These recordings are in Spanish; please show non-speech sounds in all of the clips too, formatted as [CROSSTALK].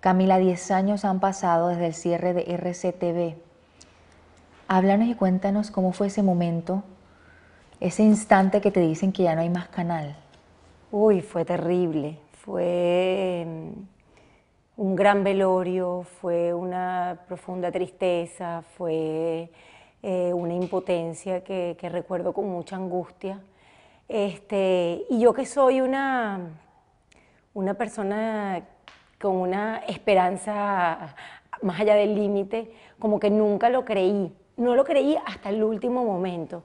Camila, 10 años han pasado desde el cierre de RCTV. Háblanos y cuéntanos cómo fue ese momento, ese instante que te dicen que ya no hay más canal. Uy, fue terrible. Fue mm, un gran velorio, fue una profunda tristeza, fue eh, una impotencia que, recuerdo con mucha angustia. Este, y yo que soy una, una persona con una esperanza más allá del límite, como que nunca lo creí, no lo creí hasta el último momento.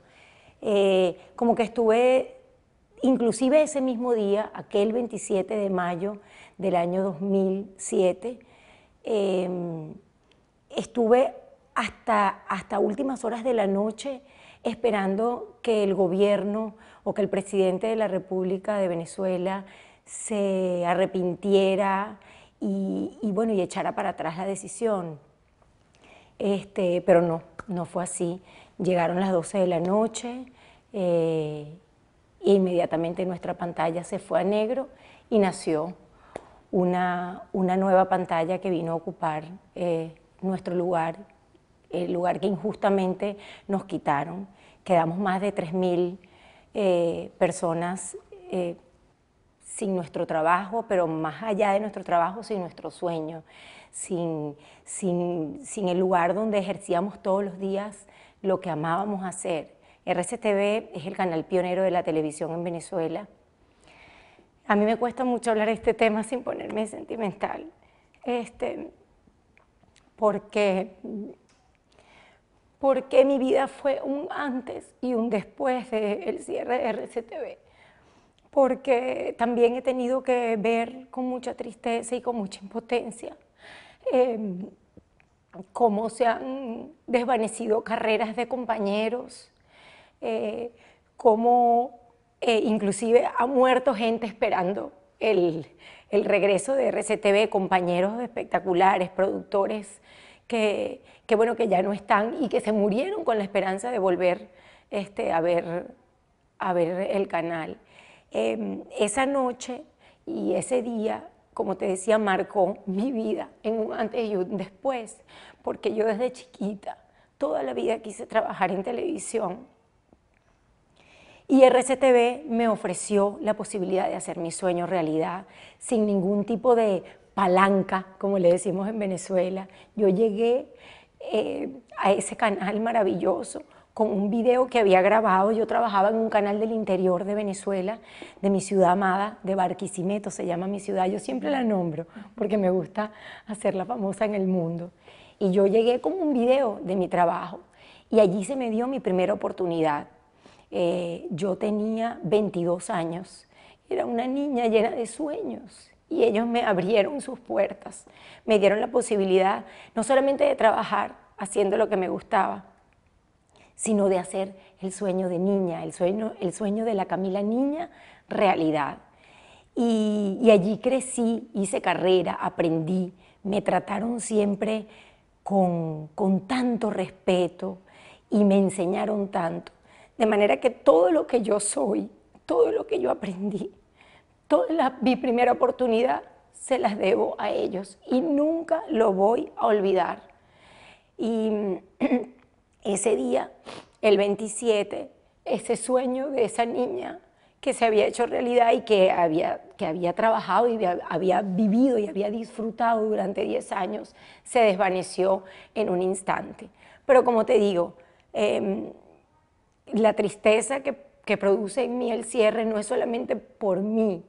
Eh, como que estuve, inclusive ese mismo día, aquel 27 de mayo del año 2007, em, estuve hasta, hasta últimas horas de la noche esperando que el gobierno o que el presidente de la República de Venezuela se arrepintiera, y, bueno, y echara para atrás la decisión. Este, pero no, no fue así. Llegaron las 12 de la noche eh, e inmediatamente nuestra pantalla se fue a negro y nació una, una nueva pantalla que vino a ocupar eh, nuestro lugar, el lugar que injustamente nos quitaron. Quedamos más de 3.000 eh, personas eh, sin nuestro trabajo, pero más allá de nuestro trabajo, sin nuestro sueño, sin, el lugar donde ejercíamos todos los días lo que amábamos hacer. RCTV es el canal pionero de la televisión en Venezuela. A mí me cuesta mucho hablar de este tema sin ponerme sentimental, este, porque, porque mi vida fue un antes y un después del cierre de RCTV porque también he tenido que ver con mucha tristeza y con mucha impotencia em, cómo se han desvanecido carreras de compañeros, eh, cómo eh, inclusive ha muerto gente esperando el, regreso de RCTV, compañeros espectaculares, productores que, bueno, que ya no están y que se murieron con la esperanza de volver este, a, ver, a ver el canal. Em, esa noche y ese día, como te decía, marcó mi vida en un antes y un después, porque yo desde chiquita, toda la vida quise trabajar en televisión. Y RCTV me ofreció la posibilidad de hacer mi sueño realidad sin ningún tipo de palanca, como le decimos en Venezuela. Yo llegué eh, a ese canal maravilloso con un video que había grabado. Yo trabajaba en un canal del interior de Venezuela, de mi ciudad amada, de Barquisimeto, se llama mi ciudad. Yo siempre la nombro porque me gusta hacerla famosa en el mundo. Y yo llegué con un video de mi trabajo y allí se me dio mi primera oportunidad. Eh, yo tenía 22 años, era una niña llena de sueños y ellos me abrieron sus puertas, me dieron la posibilidad no solamente de trabajar haciendo lo que me gustaba, sino de hacer el sueño de niña, el sueño, el sueño de la Camila niña, realidad. Y, allí crecí, hice carrera, aprendí, me trataron siempre con, tanto respeto y me enseñaron tanto. De manera que todo lo que yo soy, todo lo que yo aprendí, toda mi primera oportunidad se las debo a ellos y nunca lo voy a olvidar. Y [CLEARS THROAT] ese día, el 27, ese sueño de esa niña que se había hecho realidad y que había, que había trabajado y había, vivido y había disfrutado durante 10 años, se desvaneció en un instante. Pero como te digo, em, la tristeza que, produce en mí el cierre no es solamente por mí,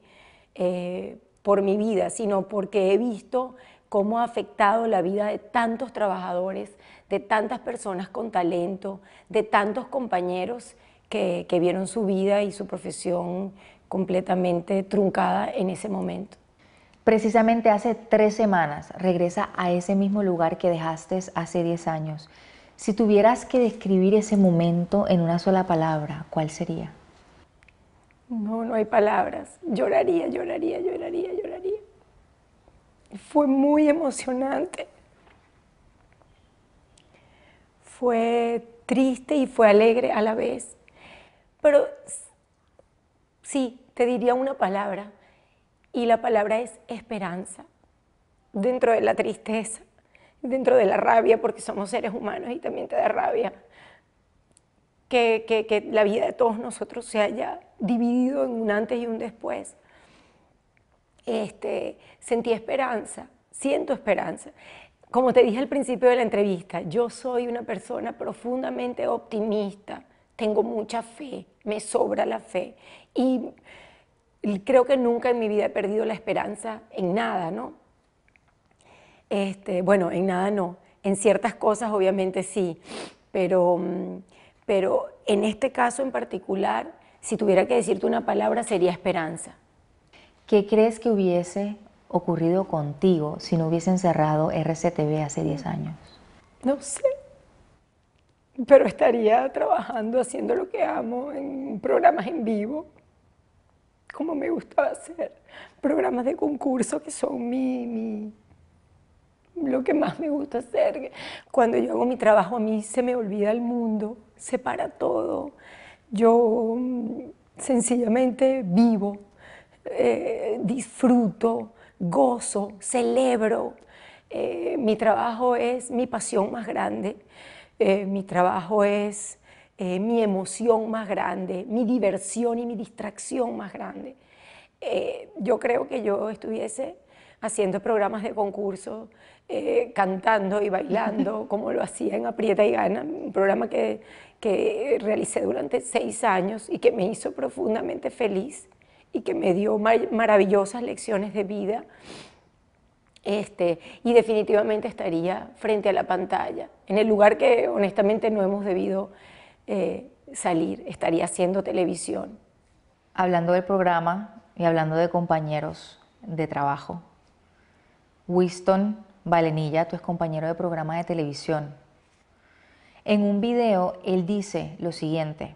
eh, por mi vida, sino porque he visto cómo ha afectado la vida de tantos trabajadores, de tantas personas con talento, de tantos compañeros que, vieron su vida y su profesión completamente truncada en ese momento. Precisamente hace tres semanas regresa a ese mismo lugar que dejaste hace diez años. Si tuvieras que describir ese momento en una sola palabra, ¿cuál sería? No, no hay palabras. Lloraría, lloraría, lloraría, lloraría. Fue muy emocionante fue triste y fue alegre a la vez. Pero sí, te diría una palabra, y la palabra es esperanza, dentro de la tristeza, dentro de la rabia, porque somos seres humanos y también te da rabia. Que, la vida de todos nosotros se haya dividido en un antes y un después. Este, sentí esperanza, siento esperanza. Como te dije al principio de la entrevista, yo soy una persona profundamente optimista, tengo mucha fe, me sobra la fe y creo que nunca en mi vida he perdido la esperanza en nada, ¿no? Este, bueno, en nada no, en ciertas cosas obviamente sí, pero, mm, pero en este caso en particular, si tuviera que decirte una palabra sería esperanza. ¿Qué crees que hubiese ocurrido contigo si no hubiesen cerrado RCTV hace 10 años? No sé, pero estaría trabajando, haciendo lo que amo, en programas en vivo, como me gusta hacer, programas de concurso que son mi, mi lo que más me gusta hacer. Cuando yo hago mi trabajo a mí se me olvida el mundo, se para todo. Yo mm, sencillamente vivo, eh, disfruto, gozo, celebro. Eh, mi trabajo es mi pasión más grande, eh, mi trabajo es eh, mi emoción más grande, mi diversión y mi distracción más grande. yo creo que yo estuviese haciendo programas de concurso, cantando y bailando, [LAUGHS] como lo hacía en Aprieta y Gana, un programa que, que realicé durante seis años y que me hizo profundamente feliz y que me dio maravillosas lecciones de vida. Este, y definitivamente estaría frente a la pantalla, en el lugar que honestamente no hemos debido eh, salir, estaría haciendo televisión. Hablando del programa y hablando de compañeros de trabajo, Winston Valenilla, tu es compañero de programa de televisión, en un video él dice lo siguiente,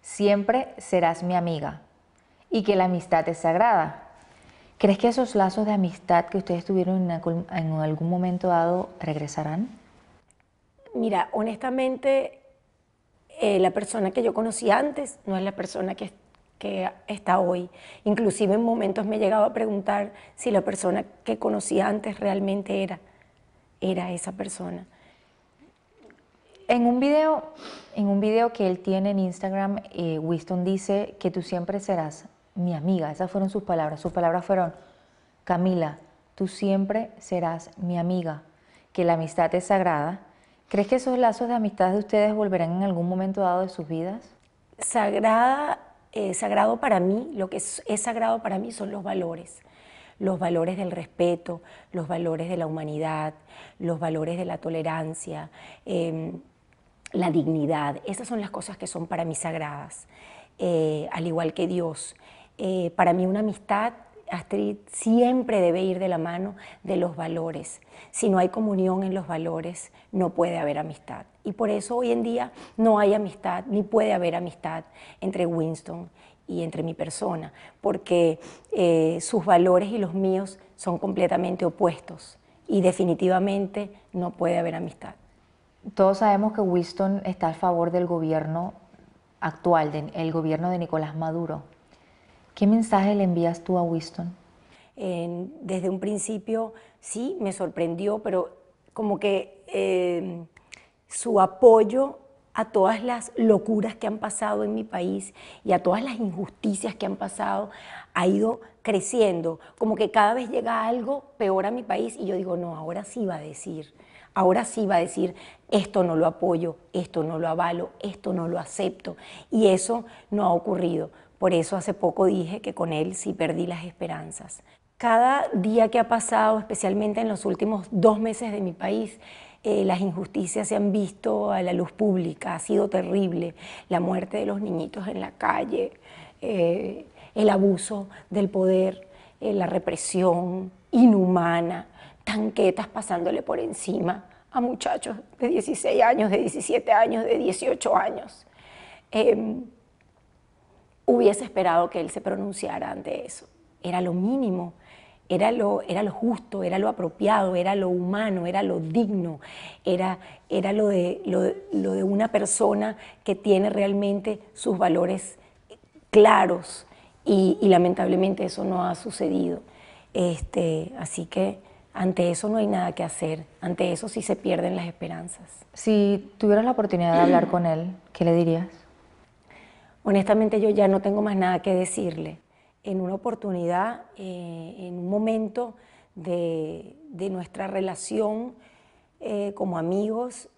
siempre serás mi amiga, y que la amistad es sagrada. ¿Crees que esos lazos de amistad que ustedes tuvieron en, algún momento dado regresarán? Mira, honestamente, eh, la persona que yo conocí antes no es la persona que, que está hoy. Inclusive en momentos me he llegado a preguntar si la persona que conocí antes realmente era, era esa persona. En un video, en un video que él tiene en Instagram, eh, Winston dice que tú siempre serás mi amiga. Esas fueron sus palabras. Sus palabras fueron, Camila, tú siempre serás mi amiga, que la amistad es sagrada. ¿Crees que esos lazos de amistad de ustedes volverán en algún momento dado de sus vidas? Sagrada, eh, sagrado para mí, lo que es, sagrado para mí son los valores los valores del respeto, los valores de la humanidad, los valores de la tolerancia, em, la dignidad. Esas son las cosas que son para mí sagradas, eh, al igual que Dios. Eh, para mí una amistad, Astrid, siempre debe ir de la mano de los valores. Si no hay comunión en los valores, no puede haber amistad. Y por eso hoy en día no hay amistad, ni puede haber amistad entre Winston y entre mi persona, porque eh, sus valores y los míos son completamente opuestos y definitivamente no puede haber amistad. Todos sabemos que Winston está a favor del gobierno actual, del gobierno de Nicolás Maduro. ¿Qué mensaje le envías tú a Winston? desde un principio sí me sorprendió, pero como que eh, su apoyo a todas las locuras que han pasado en mi país y a todas las injusticias que han pasado, ha ido creciendo, como que cada vez llega algo peor a mi país y yo digo, no, ahora sí va a decir, ahora sí va a decir, esto no lo apoyo, esto no lo avalo, esto no lo acepto. Y eso no ha ocurrido. Por eso hace poco dije que con él sí perdí las esperanzas. Cada día que ha pasado, especialmente en los últimos dos meses de mi país, eh, las injusticias se han visto a la luz pública, ha sido terrible. La muerte de los niñitos en la calle, eh, el abuso del poder, eh, la represión inhumana, tanquetas pasándole por encima a muchachos de 16 años, de 17 años, de 18 años. Em, hubiese esperado que él se pronunciara ante eso. Era lo mínimo, era lo, era lo justo, era lo apropiado, era lo humano, era lo digno, era, era lo, de, lo, de una persona que tiene realmente sus valores claros y, lamentablemente eso no ha sucedido. Este, así que ante eso no hay nada que hacer, ante eso sí se pierden las esperanzas. Si tuvieras la oportunidad de hablar con él, ¿qué le dirías? honestamente yo ya no tengo más nada que decirle. En una oportunidad, eh, en un momento de, nuestra relación eh, como amigos,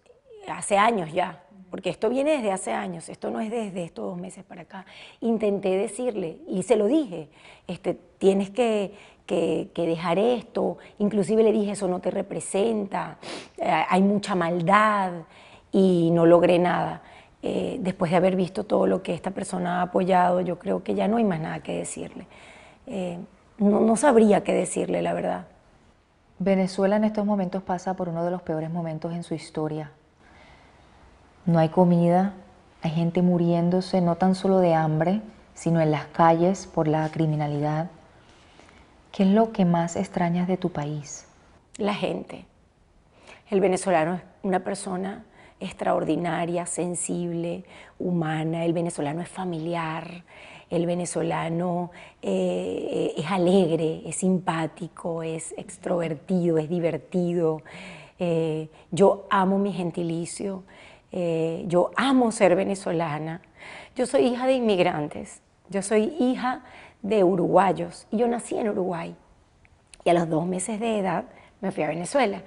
hace años ya, porque esto viene desde hace años, esto no es desde estos dos meses para acá. Intenté decirle y se lo dije, este, tienes que, que, dejar esto, inclusive le dije, eso no te representa, eh, hay mucha maldad y no logré nada. Eh, después de haber visto todo lo que esta persona ha apoyado, yo creo que ya no hay más nada que decirle. Eh, no, no sabría qué decirle, la verdad. Venezuela en estos momentos pasa por uno de los peores momentos en su historia. No hay comida, hay gente muriéndose no tan solo de hambre, sino en las calles por la criminalidad. ¿Qué es lo que más extrañas de tu país? La gente. El venezolano es una persona extraordinaria, sensible, humana. El venezolano es familiar, el venezolano eh, eh, es alegre, es simpático, es extrovertido, es divertido. Eh, yo amo mi gentilicio, yo amo ser venezolana. Yo soy hija de inmigrantes, yo soy hija de uruguayos y yo nací en Uruguay. Y a los dos meses de edad me fui a Venezuela.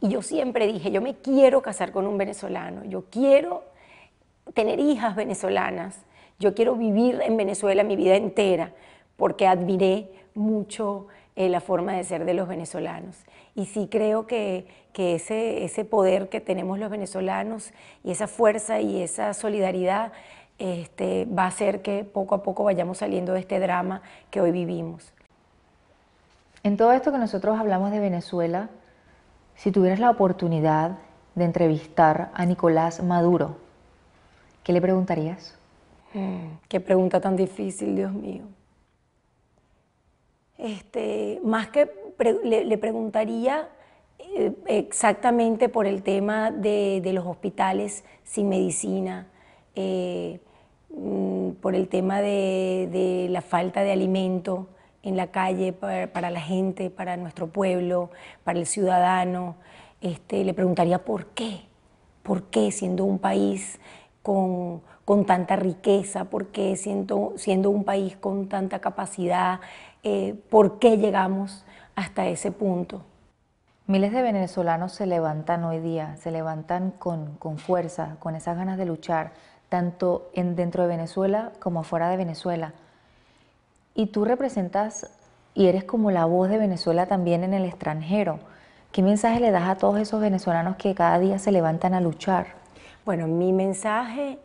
Y yo siempre dije, yo me quiero casar con un venezolano, yo quiero tener hijas venezolanas, yo quiero vivir en Venezuela mi vida entera, porque admiré mucho eh, la forma de ser de los venezolanos. Y sí creo que, que ese, ese poder que tenemos los venezolanos y esa fuerza y esa solidaridad este, va a hacer que poco a poco vayamos saliendo de este drama que hoy vivimos. En todo esto que nosotros hablamos de Venezuela, si tuvieras la oportunidad de entrevistar a Nicolás Maduro, ¿qué le preguntarías? Hmm, qué pregunta tan difícil, Dios mío. Este, más que le, preguntaría eh, exactamente por el tema de, los hospitales sin medicina, eh, mm, por el tema de la falta de alimento, en la calle para, la gente, para nuestro pueblo, para el ciudadano. Este, le preguntaría por qué, por qué siendo un país con, tanta riqueza, por qué siendo, un país con tanta capacidad, eh, por qué llegamos hasta ese punto. Miles de venezolanos se levantan hoy día, se levantan con, fuerza, con esas ganas de luchar, tanto en, dentro de Venezuela como fuera de Venezuela y tú representas y eres como la voz de Venezuela también en el extranjero. ¿Qué mensaje le das a todos esos venezolanos que cada día se levantan a luchar? Bueno, mi mensaje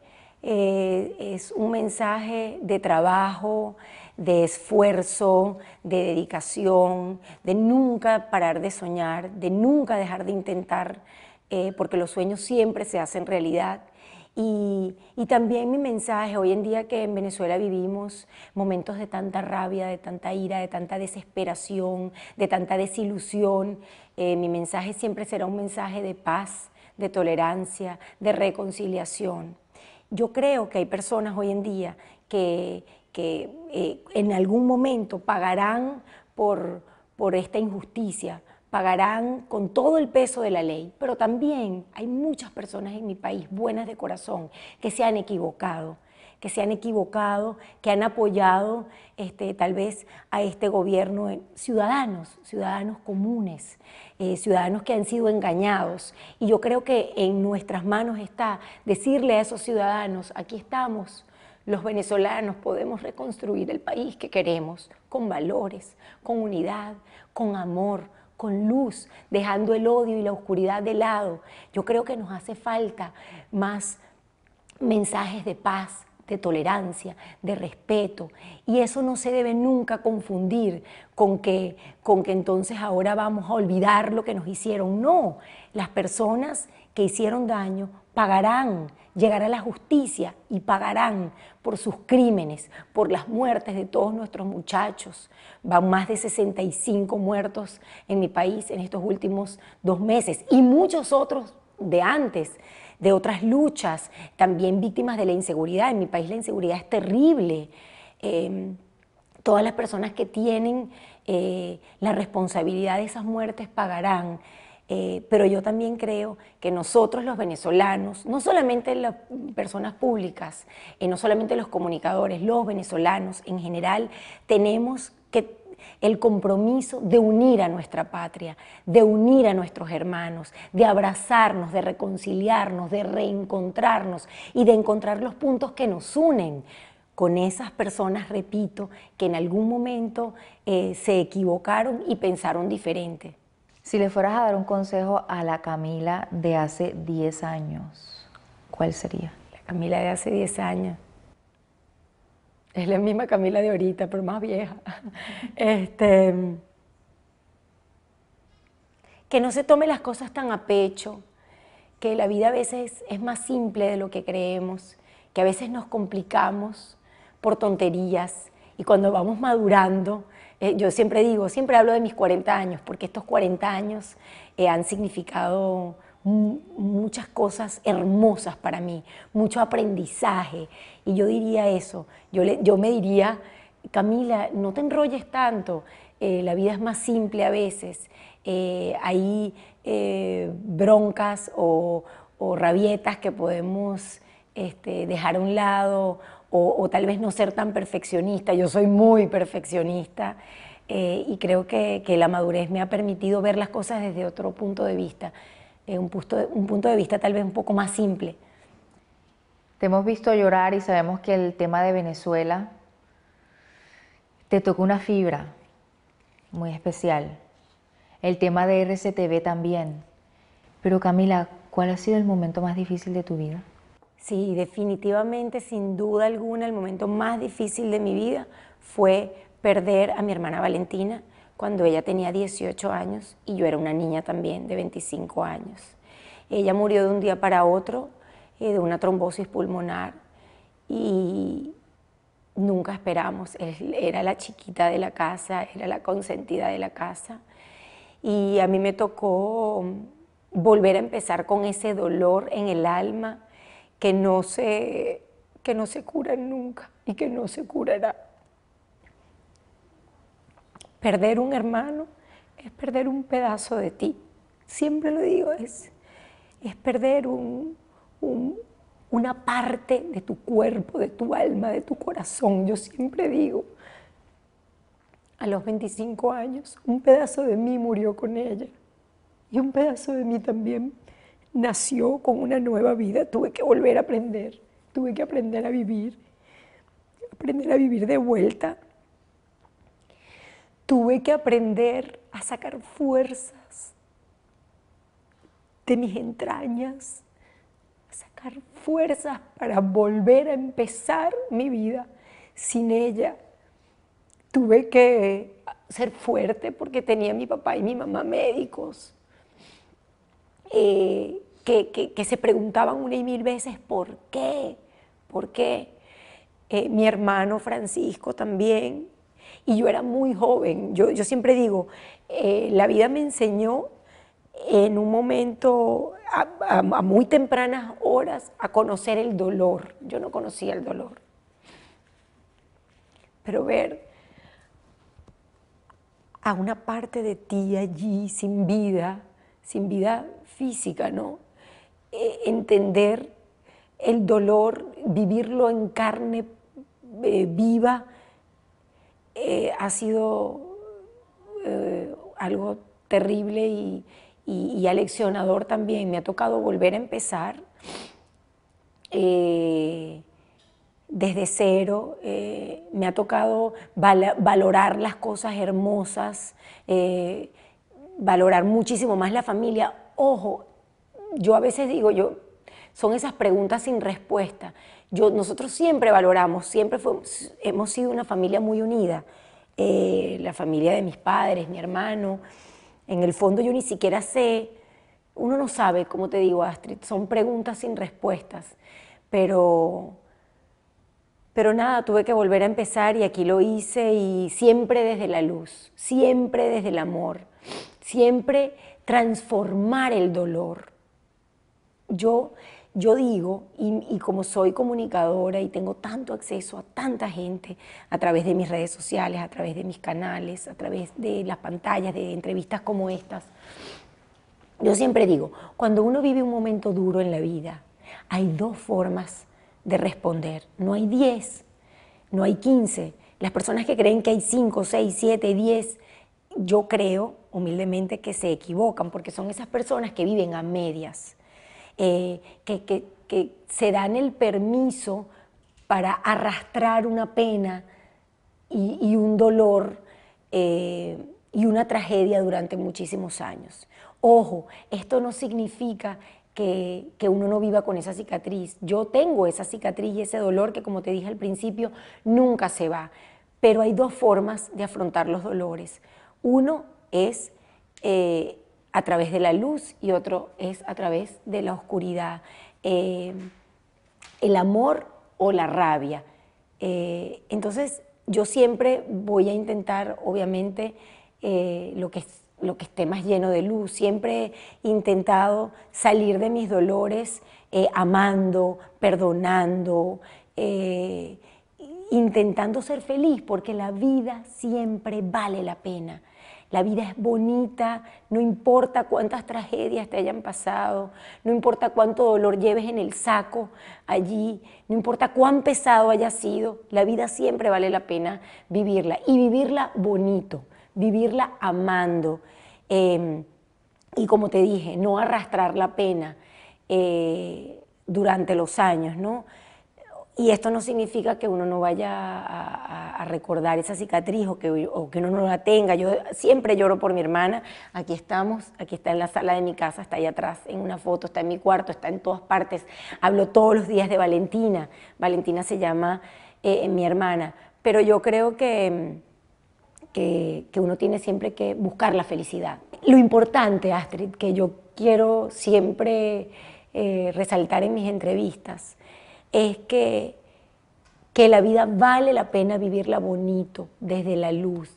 eh, es un mensaje de trabajo, de esfuerzo, de dedicación, de nunca parar de soñar, de nunca dejar de intentar, eh, porque los sueños siempre se hacen realidad y, también mi mensaje, hoy en día que en Venezuela vivimos momentos de tanta rabia, de tanta ira, de tanta desesperación, de tanta desilusión, eh, mi mensaje siempre será un mensaje de paz, de tolerancia, de reconciliación. Yo creo que hay personas hoy en día que, que eh, en algún momento pagarán por, por esta injusticia, pagarán con todo el peso de la ley, pero también hay muchas personas en mi país buenas de corazón que se han equivocado que se han equivocado, que han apoyado este, tal vez a este gobierno, ciudadanos, ciudadanos comunes, eh, ciudadanos que han sido engañados. Y yo creo que en nuestras manos está decirle a esos ciudadanos, aquí estamos, los venezolanos podemos reconstruir el país que queremos, con valores, con unidad, con amor, con luz, dejando el odio y la oscuridad de lado. Yo creo que nos hace falta más mensajes de paz, de tolerancia, de respeto. Y eso no se debe nunca confundir con que, con que entonces ahora vamos a olvidar lo que nos hicieron. No, las personas que hicieron daño pagarán llegará la justicia y pagarán por sus crímenes, por las muertes de todos nuestros muchachos. Van más de 65 muertos en mi país en estos últimos dos meses y muchos otros de antes de otras luchas, también víctimas de la inseguridad. En mi país la inseguridad es terrible. Em, todas las personas que tienen eh, la responsabilidad de esas muertes pagarán. Eh, pero yo también creo que nosotros los venezolanos, no solamente las personas públicas, eh, no solamente los comunicadores, los venezolanos en general, tenemos que el compromiso de unir a nuestra patria, de unir a nuestros hermanos, de abrazarnos, de reconciliarnos, de reencontrarnos y de encontrar los puntos que nos unen con esas personas, repito, que en algún momento eh, se equivocaron y pensaron diferente. Si le fueras a dar un consejo a la Camila de hace 10 años, ¿cuál sería? La Camila de hace 10 años. Es la misma Camila de ahorita, pero más vieja. [LAUGHS] Este, que no se tome las cosas tan a pecho, que la vida a veces es más simple de lo que creemos, que a veces nos complicamos por tonterías y cuando vamos madurando eh, yo siempre digo, siempre hablo de mis 40 años, porque estos 40 años eh, han significado muchas cosas hermosas para mí, mucho aprendizaje. Y yo diría eso, yo, me diría, Camila, no te enrolles tanto, eh, la vida es más simple a veces, hay broncas o, rabietas que podemos este, dejar a un lado o, tal vez no ser tan perfeccionista. Yo soy muy perfeccionista. Eh, y creo que, la madurez me ha permitido ver las cosas desde otro punto de vista, eh, un, punto, un punto de vista tal vez un poco más simple. Te hemos visto llorar y sabemos que el tema de Venezuela te tocó una fibra muy especial. El tema de RCTV también. Pero Camila, ¿cuál ha sido el momento más difícil de tu vida? Sí, definitivamente, sin duda alguna, el momento más difícil de mi vida fue perder a mi hermana Valentina cuando ella tenía 18 años y yo era una niña también de 25 años. Ella murió de un día para otro eh, de una trombosis pulmonar y nunca esperamos. Era la chiquita de la casa, era la consentida de la casa y a mí me tocó volver a empezar con ese dolor en el alma que no se, que no se curan nunca y que no se curará. Perder un hermano es perder un pedazo de ti. Siempre lo digo, es, es perder un, un, una parte de tu cuerpo, de tu alma, de tu corazón. Yo siempre digo, a los 25 años, un pedazo de mí murió con ella y un pedazo de mí también nació con una nueva vida, tuve que volver a aprender, tuve que aprender a vivir, aprender a vivir de vuelta. Tuve que aprender a sacar fuerzas de mis entrañas, a sacar fuerzas para volver a empezar mi vida sin ella. Tuve que ser fuerte porque tenía a mi papá y mi mamá médicos eh, que, se preguntaban una y mil veces por qué, por qué. Eh, mi hermano Francisco también, y yo era muy joven, yo, yo siempre digo, eh, la vida me enseñó en un momento, a, a, muy tempranas horas, a conocer el dolor. Yo no conocía el dolor. Pero ver a una parte de ti allí sin vida, sin vida física, ¿no? E, entender el dolor, vivirlo en carne eh, viva, eh, ha sido eh, algo terrible y, aleccionador también. Me ha tocado volver a empezar desde cero, me ha tocado valorar las cosas hermosas, valorar muchísimo más la familia. Ojo, yo a veces digo, yo, son esas preguntas sin respuesta. Yo, nosotros siempre valoramos, siempre hemos sido una familia muy unida. Eh, la familia de mis padres, mi hermano. En el fondo yo ni siquiera sé, uno no sabe, como te digo, Astrid, son preguntas sin respuestas. Pero, pero nada, tuve que volver a empezar y aquí lo hice y siempre desde la luz, siempre desde el amor, siempre transformar el dolor. Yo, yo digo, y, y, como soy comunicadora y tengo tanto acceso a tanta gente a través de mis redes sociales, a través de mis canales, a través de las pantallas, de entrevistas como estas, yo siempre digo, cuando uno vive un momento duro en la vida, hay dos formas de responder, no hay diez, no hay quince. Las personas que creen que hay cinco, seis, siete, diez, yo creo humildemente que se equivocan, porque son esas personas que viven a medias, eh, que, se dan el permiso para arrastrar una pena y, un dolor eh, y una tragedia durante muchísimos años. Ojo, esto no significa que, que, uno no viva con esa cicatriz. Yo tengo esa cicatriz y ese dolor que, como te dije al principio, nunca se va. Pero hay dos formas de afrontar los dolores. Uno, es eh, a través de la luz y otro es a través de la oscuridad. Eh, el amor o la rabia. Eh, entonces, yo siempre voy a intentar, obviamente, lo que, lo, que, esté más lleno de luz. Siempre he intentado salir de mis dolores amando, perdonando intentando ser feliz, porque la vida siempre vale la pena. La vida es bonita, no importa cuántas tragedias te hayan pasado, no importa cuánto dolor lleves en el saco allí, no importa cuán pesado haya sido, la vida siempre vale la pena vivirla y vivirla bonito, vivirla amando. Em, y como te dije, no arrastrar la pena eh, durante los años, ¿no? Y esto no significa que uno no vaya a, recordar esa cicatriz o que, uno no la tenga. Yo siempre lloro por mi hermana. Aquí estamos, aquí está en la sala de mi casa, está ahí atrás en una foto, está en mi cuarto, está en todas partes. Hablo todos los días de Valentina. Valentina se llama eh, mi hermana. Pero yo creo que, que, uno tiene siempre que buscar la felicidad. Lo importante, Astrid, que yo quiero siempre eh, resaltar en mis entrevistas, es que, que la vida vale la pena vivirla bonito, desde la luz,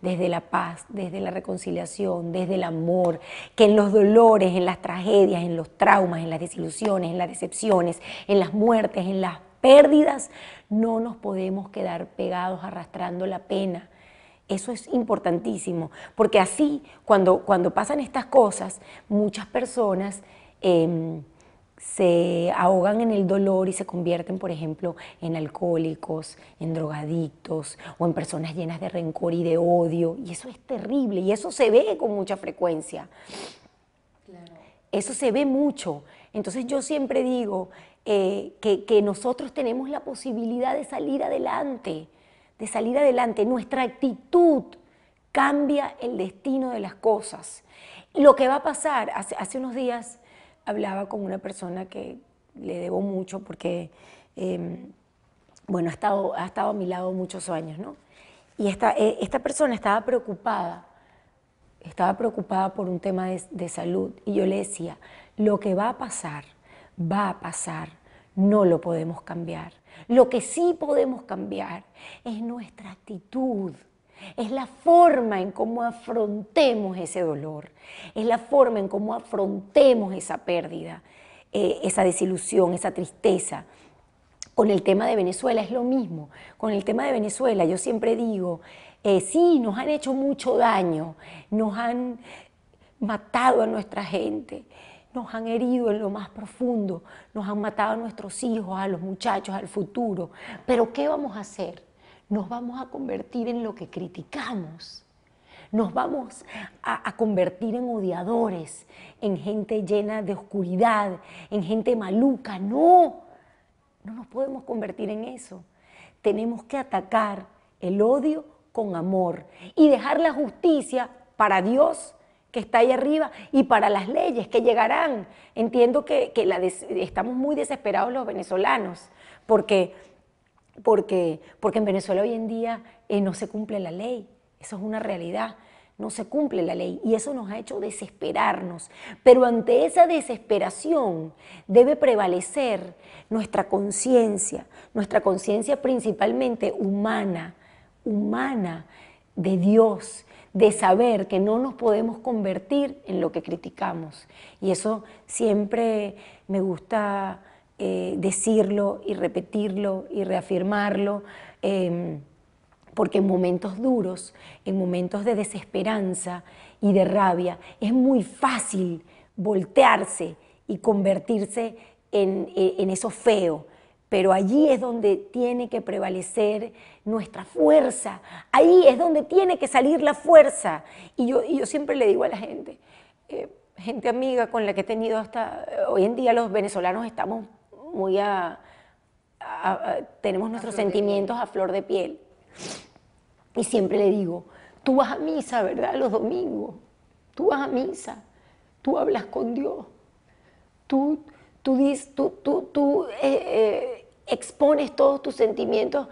desde la paz, desde la reconciliación, desde el amor, que en los dolores, en las tragedias, en los traumas, en las desilusiones, en las decepciones, en las muertes, en las pérdidas, no nos podemos quedar pegados arrastrando la pena. Eso es importantísimo, porque así, cuando, cuando pasan estas cosas, muchas personas... Em, se ahogan en el dolor y se convierten, por ejemplo, en alcohólicos, en drogadictos o en personas llenas de rencor y de odio. Y eso es terrible y eso se ve con mucha frecuencia. Eso se ve mucho. Entonces yo siempre digo eh, que, nosotros tenemos la posibilidad de salir adelante, de salir adelante. Nuestra actitud cambia el destino de las cosas. Lo que va a pasar, hace unos días hablaba con una persona que le debo mucho porque, em, bueno, ha estado, ha estado a mi lado muchos años, ¿no? Y eh, esta, persona estaba preocupada, estaba preocupada por un tema de, de salud y yo le decía, lo que va a pasar, va a pasar, no lo podemos cambiar. Lo que sí podemos cambiar es nuestra actitud es la forma en cómo afrontemos ese dolor, es la forma en cómo afrontemos esa pérdida, eh, esa desilusión, esa tristeza. Con el tema de Venezuela es lo mismo. Con el tema de Venezuela yo siempre digo, eh, sí, nos han hecho mucho daño, nos han matado a nuestra gente, nos han herido en lo más profundo, nos han matado a nuestros hijos, a los muchachos, al futuro. Pero ¿qué vamos a hacer? nos vamos a convertir en lo que criticamos. Nos vamos a, convertir en odiadores, en gente llena de oscuridad, en gente maluca. No, no nos podemos convertir en eso. Tenemos que atacar el odio con amor y dejar la justicia para Dios que está ahí arriba y para las leyes que llegarán. Entiendo que, estamos muy desesperados los venezolanos porque porque, en Venezuela hoy en día eh, no se cumple la ley, eso es una realidad, no se cumple la ley y eso nos ha hecho desesperarnos. Pero ante esa desesperación debe prevalecer nuestra conciencia, nuestra conciencia principalmente humana, humana de Dios, de saber que no nos podemos convertir en lo que criticamos. Y eso siempre me gusta eh, decirlo y repetirlo y reafirmarlo, em, porque en momentos duros, en momentos de desesperanza y de rabia, es muy fácil voltearse y convertirse eh, en, eso feo, pero allí es donde tiene que prevalecer nuestra fuerza, ahí es donde tiene que salir la fuerza. Y yo, siempre le digo a la gente, eh, gente amiga con la que he tenido hasta hoy en día los venezolanos estamos muy tenemos nuestros sentimientos a flor de piel. Y siempre le digo, tú vas a misa, ¿verdad? Los domingos. Tú vas a misa. Tú hablas con Dios. Tú, tú, tú, tú, tú eh, eh, expones todos tus sentimientos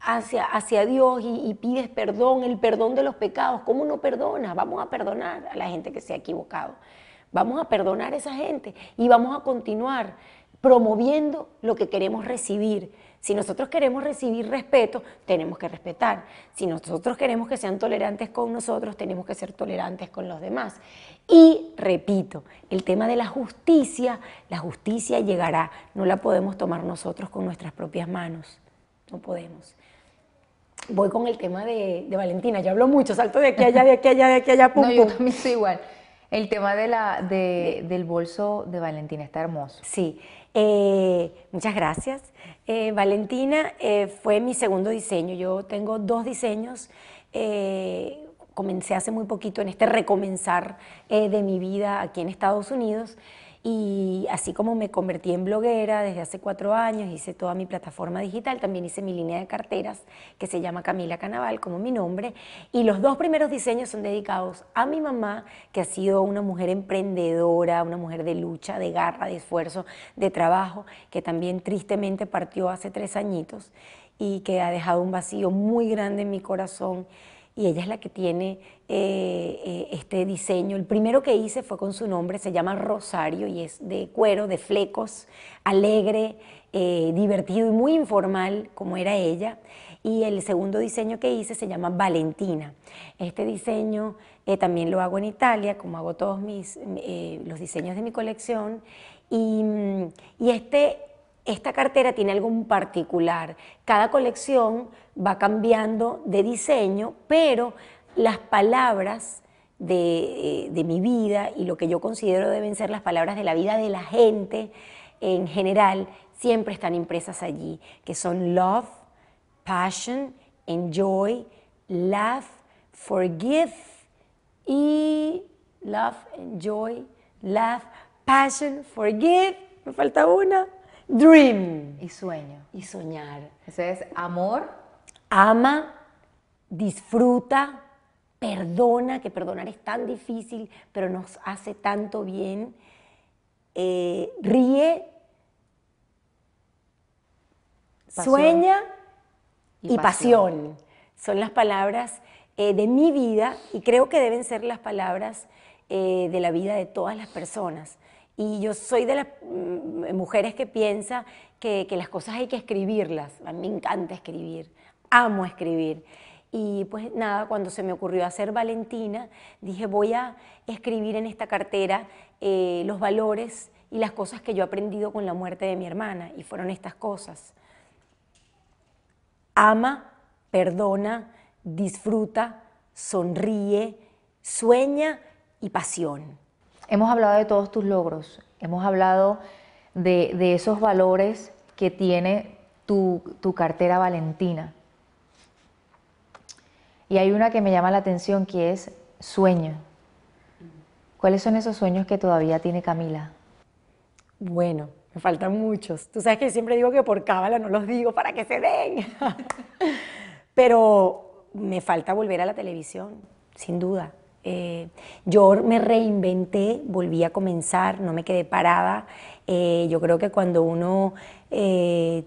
hacia, hacia Dios y, y, pides perdón, el perdón de los pecados. ¿Cómo no perdonas? Vamos a perdonar a la gente que se ha equivocado. Vamos a perdonar a esa gente y vamos a continuar promoviendo lo que queremos recibir. Si nosotros queremos recibir respeto, tenemos que respetar. Si nosotros queremos que sean tolerantes con nosotros, tenemos que ser tolerantes con los demás. Y repito, el tema de la justicia, la justicia llegará, no la podemos tomar nosotros con nuestras propias manos, no podemos. Voy con el tema de, Valentina, yo hablo mucho, salto de aquí allá, de aquí allá, de aquí allá, [LAUGHS] pum, no, yo también soy igual. El tema del bolso de Valentina está hermoso. Sí, eh, muchas gracias. Eh, Valentina eh, fue mi segundo diseño. Yo tengo dos diseños. comencé hace muy poquito en este recomenzar de mi vida aquí en Estados Unidos. Y así como me convertí en bloguera desde hace cuatro años, hice toda mi plataforma digital, también hice mi línea de carteras que se llama Camila Canaval, como mi nombre. Y los dos primeros diseños son dedicados a mi mamá, que ha sido una mujer emprendedora, una mujer de lucha, de garra, de esfuerzo, de trabajo, que también tristemente partió hace tres añitos y que ha dejado un vacío muy grande en mi corazón y ella es la que tiene eh, eh, este diseño. El primero que hice fue con su nombre, se llama Rosario y es de cuero, de flecos, alegre, eh, divertido y muy informal como era ella. Y el segundo diseño que hice se llama Valentina. Este diseño también lo hago en Italia, como hago todos mis, los diseños de mi colección. Y, mm, y este esta cartera tiene algo particular. Cada colección va cambiando de diseño, pero las palabras eh, de, mi vida y lo que yo considero deben ser las palabras de la vida de la gente en general siempre están impresas allí, que son love, passion, enjoy, laugh, forgive y love, enjoy, laugh, passion, forgive. Me falta una Dream. Y sueño. Y soñar. Eso es amor. Ama, disfruta, perdona, que perdonar es tan difícil, pero nos hace tanto bien. Eh, ríe, sueña y, pasión. Son las palabras eh, de mi vida y creo que deben ser las palabras eh, de la vida de todas las personas. Y yo soy de las mm, eh, mujeres que piensa que, las cosas hay que escribirlas. A mí me encanta escribir, amo escribir. Y pues nada, cuando se me ocurrió hacer Valentina, dije voy a escribir en esta cartera eh, los valores y las cosas que yo he aprendido con la muerte de mi hermana. Y fueron estas cosas. Ama, perdona, disfruta, sonríe, sueña y pasión. Hemos hablado de todos tus logros, hemos hablado de, esos valores que tiene tu, tu, cartera Valentina. Y hay una que me llama la atención que es sueño. ¿Cuáles son esos sueños que todavía tiene Camila? Bueno, me faltan muchos. Tú sabes que siempre digo que por cábala no los digo para que se den. [LAUGHS] Pero me falta volver a la televisión, sin duda. Eh, yo me reinventé, volví a comenzar, no me quedé parada. Eh, yo creo que cuando uno eh,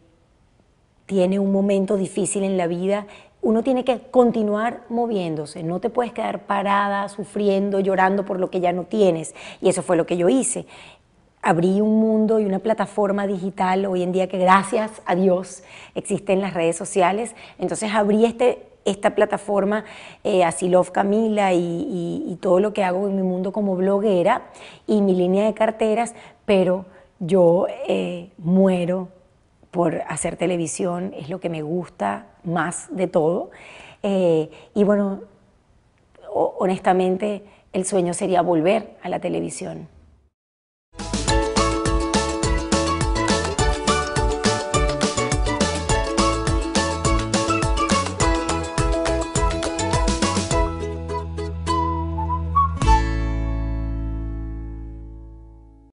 tiene un momento difícil en la vida, uno tiene que continuar moviéndose, no te puedes quedar parada, sufriendo, llorando por lo que ya no tienes. Y eso fue lo que yo hice. Abrí un mundo y una plataforma digital hoy en día que gracias a Dios existen las redes sociales. Entonces abrí este esta plataforma, eh, Asilov Camila y, todo lo que hago en mi mundo como bloguera y mi línea de carteras, pero yo eh, muero por hacer televisión, es lo que me gusta más de todo. Eh, y bueno, honestamente, el sueño sería volver a la televisión.